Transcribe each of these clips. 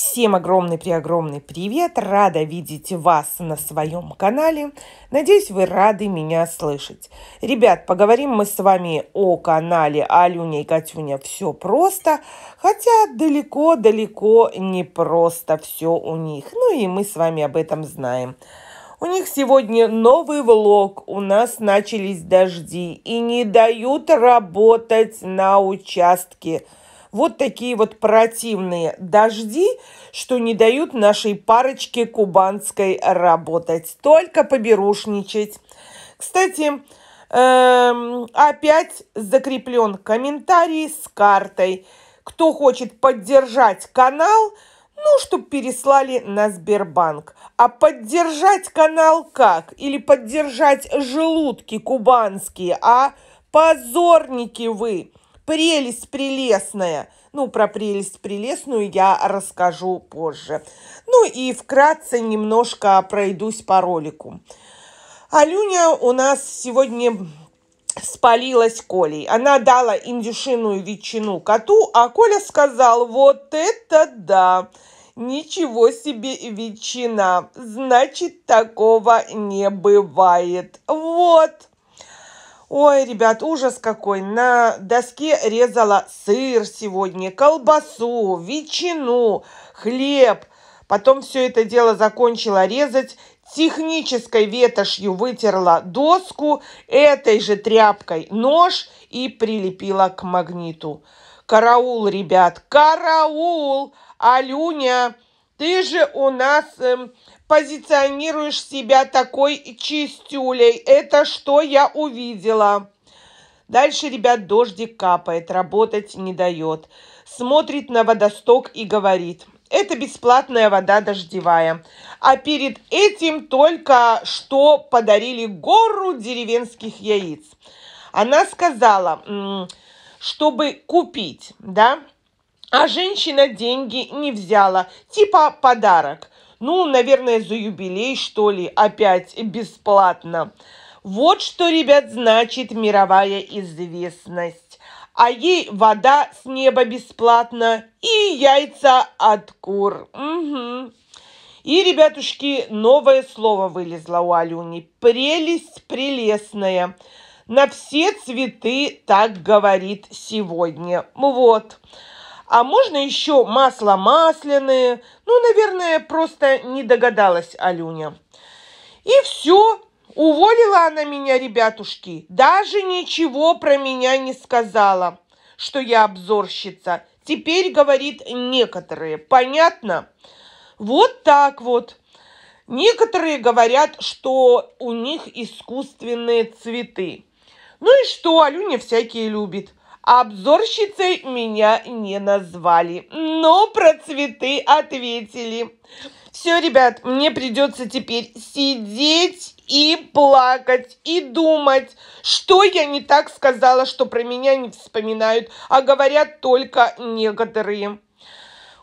Всем огромный-преогромный привет! Рада видеть вас на своем канале. Надеюсь, вы рады меня слышать. Ребят, поговорим мы с вами о канале Алюня и Катюня «Все просто», хотя далеко-далеко не просто все у них. Ну и мы с вами об этом знаем. У них сегодня новый влог, у нас начались дожди и не дают работать на участке – вот такие вот противные дожди, что не дают нашей парочке кубанской работать. Только поберушничать. Кстати, эм, опять закреплен комментарий с картой. Кто хочет поддержать канал, ну, чтобы переслали на Сбербанк. А поддержать канал как? Или поддержать желудки кубанские, а? Позорники вы! прелесть прелестная. Ну, про прелесть прелестную я расскажу позже. Ну и вкратце немножко пройдусь по ролику. Алюня у нас сегодня спалилась Колей. Она дала индюшиную ветчину коту, а Коля сказал, вот это да, ничего себе ветчина, значит, такого не бывает. Вот. Ой, ребят, ужас какой. На доске резала сыр сегодня, колбасу, ветчину, хлеб. Потом все это дело закончила резать. Технической ветошью вытерла доску, этой же тряпкой нож и прилепила к магниту. Караул, ребят, караул! Алюня, ты же у нас эм, позиционируешь себя такой чистюлей. Это что я увидела. Дальше, ребят, дождик капает, работать не дает. Смотрит на водосток и говорит, это бесплатная вода дождевая. А перед этим только что подарили гору деревенских яиц. Она сказала, чтобы купить, да, а женщина деньги не взяла, типа подарок. Ну, наверное, за юбилей, что ли, опять бесплатно. Вот что, ребят, значит мировая известность. А ей вода с неба бесплатно и яйца от кур. Угу. И, ребятушки, новое слово вылезло у Алюни. Прелесть прелестная. На все цветы так говорит сегодня. Вот. Вот. А можно еще масло масляное? Ну, наверное, просто не догадалась Алюня. И все, уволила она меня, ребятушки. Даже ничего про меня не сказала, что я обзорщица. Теперь, говорит, некоторые. Понятно? Вот так вот. Некоторые говорят, что у них искусственные цветы. Ну и что, Алюня всякие любит. Обзорщицей меня не назвали, но про цветы ответили. Все, ребят, мне придется теперь сидеть и плакать, и думать, что я не так сказала, что про меня не вспоминают, а говорят только некоторые.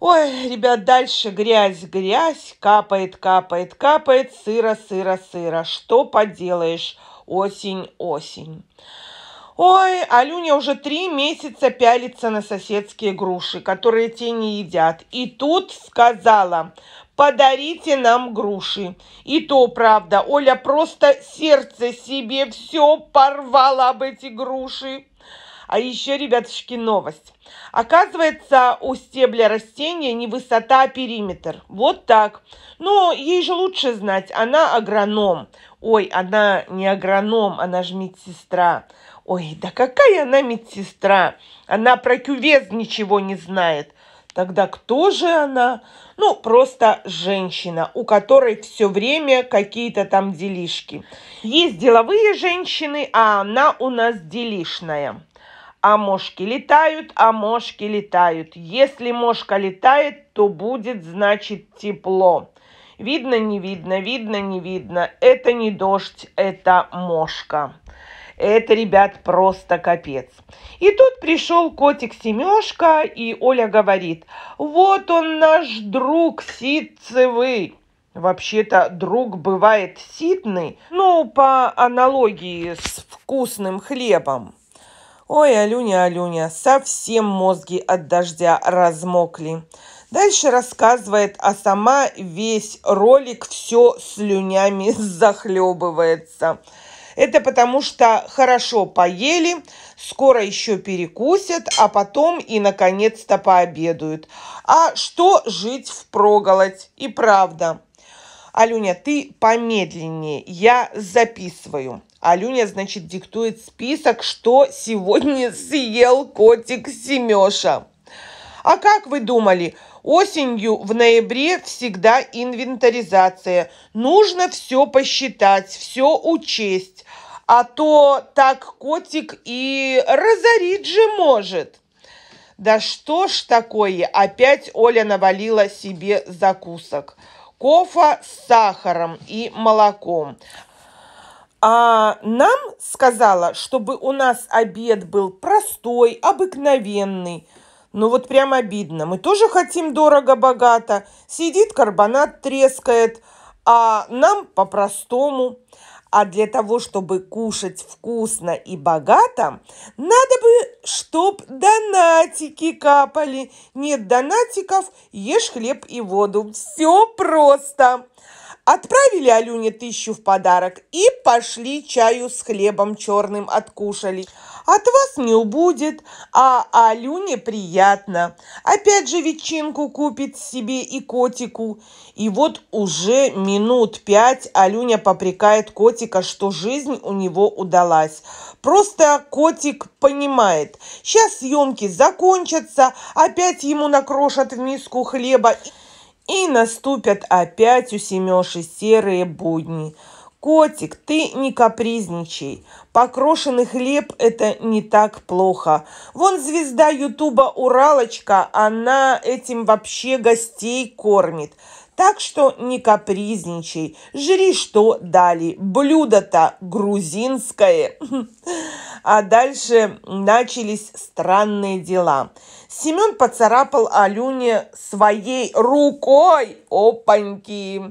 Ой, ребят, дальше грязь, грязь, капает, капает, капает, сыро, сыро, сыро. Что поделаешь, осень, осень. Ой, Алюня уже три месяца пялится на соседские груши, которые те не едят. И тут сказала, подарите нам груши. И то правда, Оля просто сердце себе все порвала об эти груши. А еще, ребятушки, новость. Оказывается, у стебля растения не высота, а периметр. Вот так. Но ну, ей же лучше знать, она агроном. Ой, она не агроном, она же медсестра. Ой, да какая она медсестра! Она про кювез ничего не знает. Тогда кто же она? Ну, просто женщина, у которой все время какие-то там делишки. Есть деловые женщины, а она у нас делишная. А мошки летают, а мошки летают. Если мошка летает, то будет, значит, тепло. Видно, не видно, видно, не видно. Это не дождь, это мошка. Это, ребят, просто капец. И тут пришел котик Семешка, и Оля говорит, вот он наш друг ситцевый. Вообще-то друг бывает ситный, ну, по аналогии с вкусным хлебом. Ой, Алюня, Алюня, совсем мозги от дождя размокли. Дальше рассказывает, а сама весь ролик все слюнями захлебывается. Это потому что хорошо поели, скоро еще перекусят, а потом и наконец-то пообедают. А что жить в проголодь? И правда. Алюня, ты помедленнее, я записываю. Алюня, значит, диктует список, что сегодня съел котик Семеша. А как вы думали, Осенью в ноябре всегда инвентаризация. Нужно все посчитать, все учесть. А то так котик и разорить же может. Да что ж такое, опять Оля навалила себе закусок. Кофа с сахаром и молоком. А нам сказала, чтобы у нас обед был простой, обыкновенный – ну вот прям обидно. Мы тоже хотим дорого-богато. Сидит карбонат, трескает, а нам по-простому. А для того, чтобы кушать вкусно и богато, надо бы, чтоб донатики капали. Нет донатиков, ешь хлеб и воду. Все просто. Отправили Алюне тысячу в подарок и пошли чаю с хлебом черным откушали. От вас не убудет, а Алюне приятно. Опять же ветчинку купит себе и котику. И вот уже минут пять Алюня попрекает котика, что жизнь у него удалась. Просто котик понимает, сейчас съемки закончатся, опять ему накрошат в миску хлеба – и наступят опять у Семеши серые будни. Котик, ты не капризничай. Покрошенный хлеб – это не так плохо. Вон звезда Ютуба Уралочка, она этим вообще гостей кормит. Так что не капризничай, жри, что дали. Блюдо-то грузинское. А дальше начались странные дела. Семен поцарапал Алюне своей рукой. Опаньки!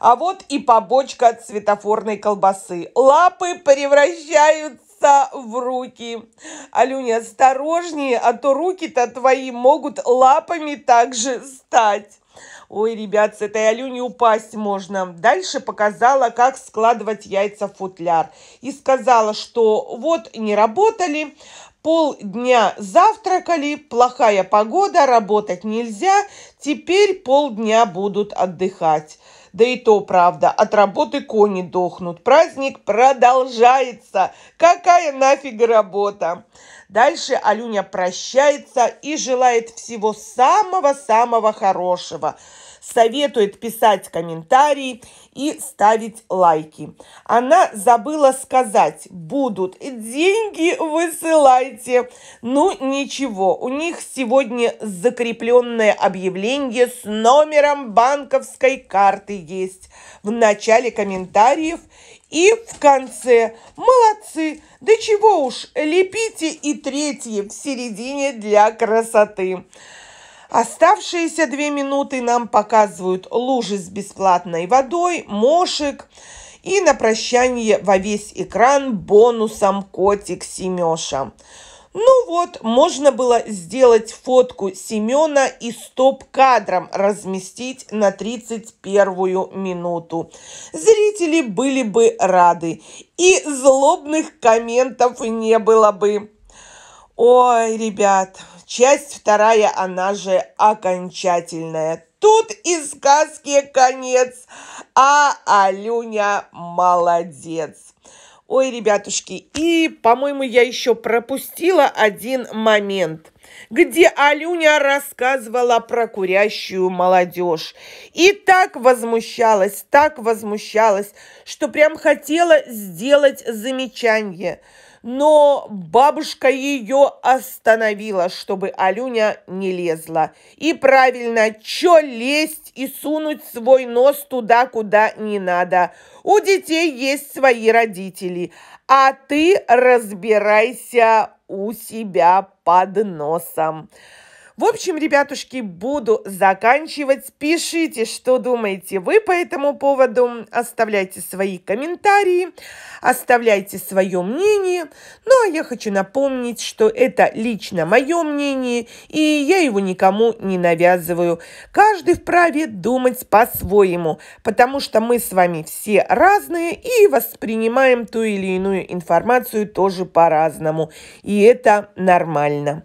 А вот и побочка от светофорной колбасы. Лапы превращаются в руки. Алюня, осторожнее, а то руки-то твои могут лапами также стать. Ой, ребят, с этой алюни упасть можно. Дальше показала, как складывать яйца в футляр. И сказала, что вот не работали, полдня завтракали, плохая погода, работать нельзя, теперь полдня будут отдыхать. Да и то правда, от работы кони дохнут. Праздник продолжается. Какая нафиг работа? Дальше Алюня прощается и желает всего самого-самого хорошего – советует писать комментарии и ставить лайки. Она забыла сказать, будут деньги, высылайте. Ну ничего, у них сегодня закрепленное объявление с номером банковской карты есть в начале комментариев и в конце. Молодцы! Да чего уж, лепите и третье в середине для красоты. Оставшиеся две минуты нам показывают лужи с бесплатной водой, мошек и на прощание во весь экран бонусом котик Семеша. Ну вот, можно было сделать фотку Семена и стоп-кадром разместить на 31 минуту. Зрители были бы рады, и злобных комментов не было бы. Ой, ребят, Часть вторая, она же окончательная. Тут и сказки конец, а Алюня молодец. Ой, ребятушки, и, по-моему, я еще пропустила один момент, где Алюня рассказывала про курящую молодежь. И так возмущалась, так возмущалась, что прям хотела сделать замечание – но бабушка ее остановила, чтобы Алюня не лезла. И правильно, чё лезть и сунуть свой нос туда, куда не надо. У детей есть свои родители, а ты разбирайся у себя под носом. В общем, ребятушки, буду заканчивать. Пишите, что думаете вы по этому поводу. Оставляйте свои комментарии, оставляйте свое мнение. Ну, а я хочу напомнить, что это лично мое мнение, и я его никому не навязываю. Каждый вправе думать по-своему, потому что мы с вами все разные и воспринимаем ту или иную информацию тоже по-разному. И это нормально.